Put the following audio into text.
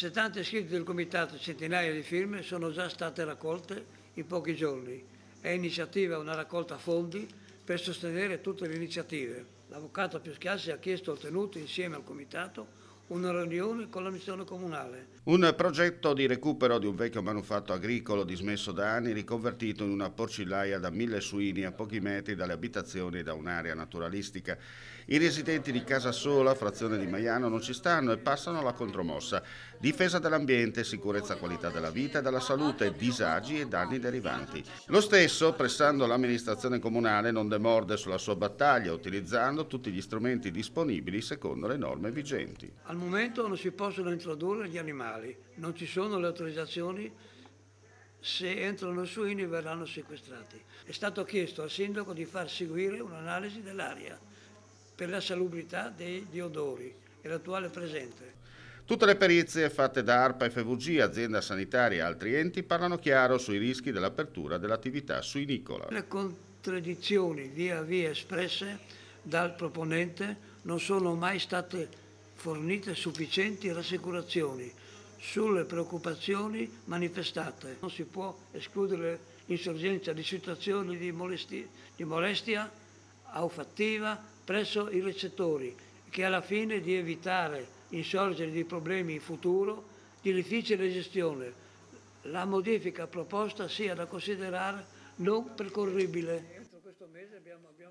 70 iscritti del comitato e centinaia di firme sono già state raccolte in pochi giorni. È iniziativa una raccolta fondi per sostenere tutte le iniziative. L'avvocato Pioschiassi ha chiesto e ottenuto insieme al comitato una riunione con la missione comunale. Un progetto di recupero di un vecchio manufatto agricolo dismesso da anni riconvertito in una porcillaia da mille suini a pochi metri dalle abitazioni e da un'area naturalistica. I residenti di Casa Sola, frazione di Maiano, non ci stanno e passano alla contromossa. Difesa dell'ambiente, sicurezza, qualità della vita e della salute, disagi e danni derivanti. Lo stesso, pressando l'amministrazione comunale, non demorde sulla sua battaglia, utilizzando tutti gli strumenti disponibili secondo le norme vigenti. Al momento non si possono introdurre gli animali, non ci sono le autorizzazioni, se entrano suini verranno sequestrati. È stato chiesto al sindaco di far seguire un'analisi dell'aria per la salubrità degli odori e l'attuale presente. Tutte le perizie fatte da ARPA e FVG, azienda sanitaria e altri enti parlano chiaro sui rischi dell'apertura dell'attività suinicola. Le contraddizioni via via espresse dal proponente non sono mai state fornite sufficienti rassicurazioni sulle preoccupazioni manifestate. Non si può escludere l'insorgenza di situazioni di, molestia, di molestia aufattiva presso i recettori che alla fine di evitare insorgere di problemi in futuro di difficile gestione. La modifica proposta sia da considerare non percorribile.